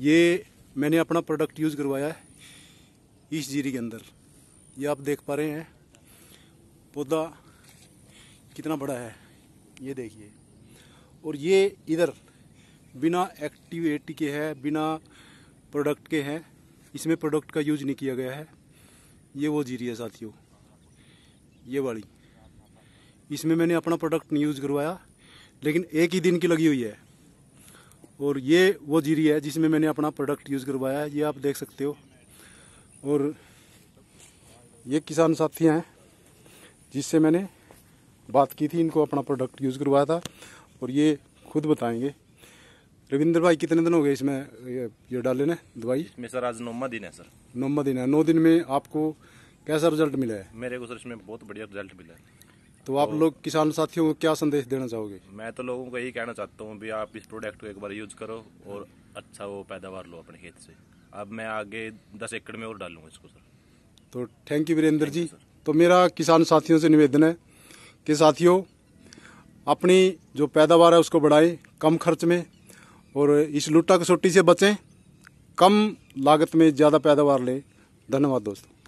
ये मैंने अपना प्रोडक्ट यूज़ करवाया है इस जीरी के अंदर ये आप देख पा रहे हैं पौधा कितना बड़ा है ये देखिए और ये इधर बिना एक्टिवेट के है बिना प्रोडक्ट के हैं इसमें प्रोडक्ट का यूज नहीं किया गया है ये वो जीरी है साथियों ये वाली इसमें मैंने अपना प्रोडक्ट नहीं यूज़ करवाया लेकिन एक ही दिन की लगी हुई है और ये वो जीरी है जिसमें मैंने अपना प्रोडक्ट यूज़ करवाया है ये आप देख सकते हो और ये किसान साथी हैं जिससे मैंने बात की थी इनको अपना प्रोडक्ट यूज़ करवाया था और ये खुद बताएंगे रविंद्र भाई कितने दिन हो गए इसमें ये, ये डाले ने दवाई सर आज नौमा दिन है सर नौमा दिन है नौ दिन में आपको कैसा रिजल्ट मिला है मेरे को सर इसमें बहुत बढ़िया रिजल्ट मिला है तो आप तो लोग किसान साथियों को क्या संदेश देना चाहोगे मैं तो लोगों को यही कहना चाहता हूँ भी आप इस प्रोडक्ट को एक बार यूज करो और अच्छा वो पैदावार लो अपने खेत से अब मैं आगे दस एकड़ में और डालूंगा इसको सर तो थैंक यू वीरेंद्र जी तो मेरा किसान साथियों से निवेदन है कि साथियों अपनी जो पैदावार है उसको बढ़ाएं कम खर्च में और इस लुटा कसोटी से बचें कम लागत में ज़्यादा पैदावार लें धन्यवाद दोस्तों